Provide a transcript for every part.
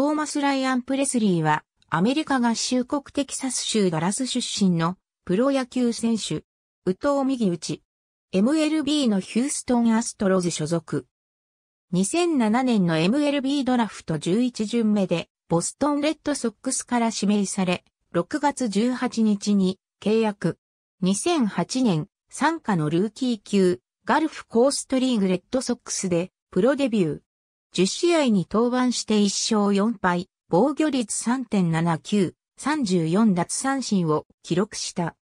トーマス・ライアン・プレスリーは、アメリカ合衆国テキサス州ダラス出身のプロ野球選手、宇藤右打 MLB のヒューストン・アストロズ所属。2007年の MLB ドラフト11巡目で、ボストン・レッドソックスから指名され、6月18日に契約。2008年、参加のルーキー級、ガルフコーストリーグレッドソックスで、プロデビュー。10試合に登板して1勝4敗、防御率3.79、34奪三振を記録した。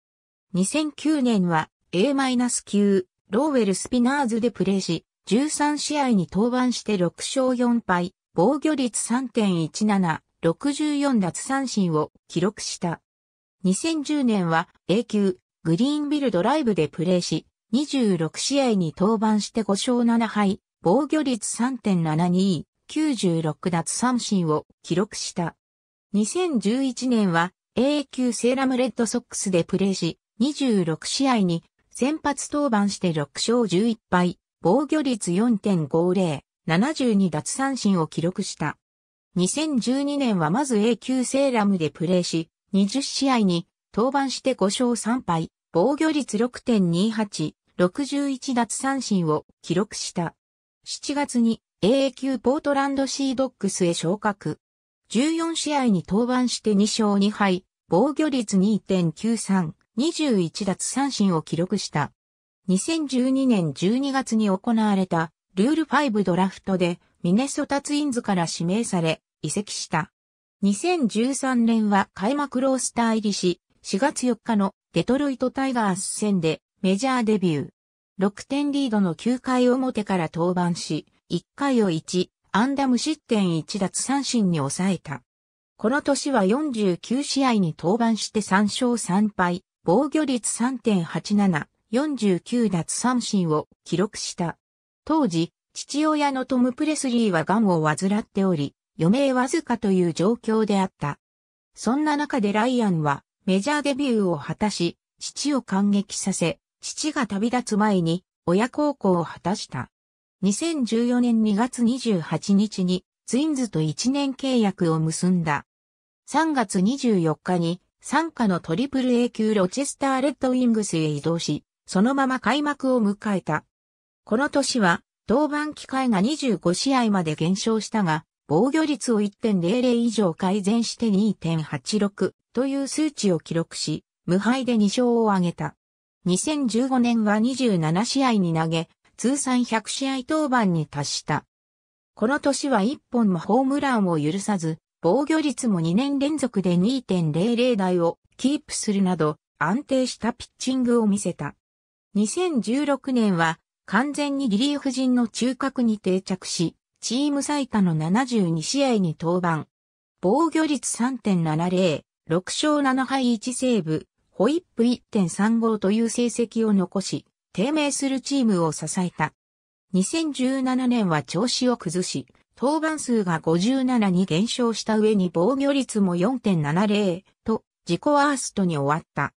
2009年は A- 9ローウェル・スピナーズでプレーし、13試合に登板して6勝4敗、防御率3.17、64奪三振を記録した。2010年は A 級、グリーンビルドライブでプレーし、26試合に登板して5勝7敗、防御率3.72、96奪三振を記録した。2011年は A 級セーラムレッドソックスでプレーし、26試合に先発登板して6勝11敗、防御率4.50、72奪三振を記録した。2012年はまず A 級セーラムでプレーし、20試合に登板して5勝3敗、防御率6.28、61奪三振を記録した。7月に AA 級ポートランドシードックスへ昇格。14試合に登板して2勝2敗、防御率2.93、21奪三振を記録した。2012年12月に行われたルール5ドラフトでミネソタツインズから指名され移籍した。2013年は開幕ロースター入りし、4月4日のデトロイトタイガース戦でメジャーデビュー。6点リードの9回表から登板し、1回を1、安打無失点1奪三振に抑えた。この年は49試合に登板して3勝3敗、防御率3.87、49奪三振を記録した。当時、父親のトム・プレスリーは癌を患っており、余命わずかという状況であった。そんな中でライアンはメジャーデビューを果たし、父を感激させ、父が旅立つ前に親孝行を果たした。2014年2月28日にツインズと1年契約を結んだ。3月24日に参加のトリプル A 級ロチェスターレッドウィングスへ移動し、そのまま開幕を迎えた。この年は、登板機会が25試合まで減少したが、防御率を1.00以上改善して2.86という数値を記録し、無敗で2勝を挙げた。2015年は27試合に投げ、通算100試合登板に達した。この年は1本もホームランを許さず、防御率も2年連続で2.00台をキープするなど安定したピッチングを見せた。2016年は完全にリリーフ陣の中核に定着し、チーム最多の72試合に登板。防御率3.70、6勝7敗1セーブ、ホイップ1.35という成績を残し、低迷するチームを支えた。2017年は調子を崩し、登板数が57に減少した上に防御率も4.70と自己ワーストに終わった。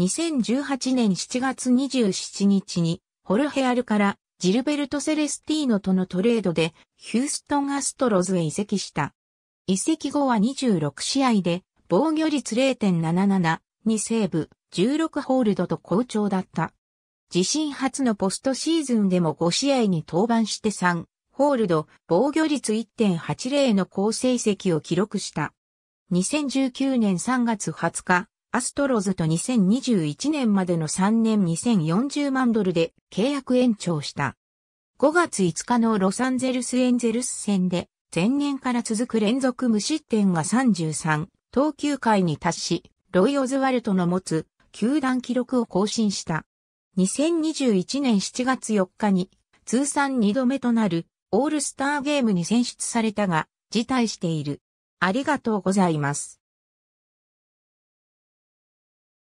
2018年7月27日にホルヘアルからジルベルト・セレスティーノとのトレードでヒューストン・アストロズへ移籍した。移籍後は26試合で防御率0.77、2セーブ、16ホールドと好調だった。自身初のポストシーズンでも5試合に登板して3、ホールド、防御率1.80の好成績を記録した。2019年3月20日、アストロズと2021年までの3年2040万ドルで契約延長した。5月5日のロサンゼルスエンゼルス戦で前年から続く連続無失点が33、投球回に達し、ロイ・オズワルトの持つ球団記録を更新した。2021年7月4日に通算2度目となるオールスターゲームに選出されたが辞退している。ありがとうございます。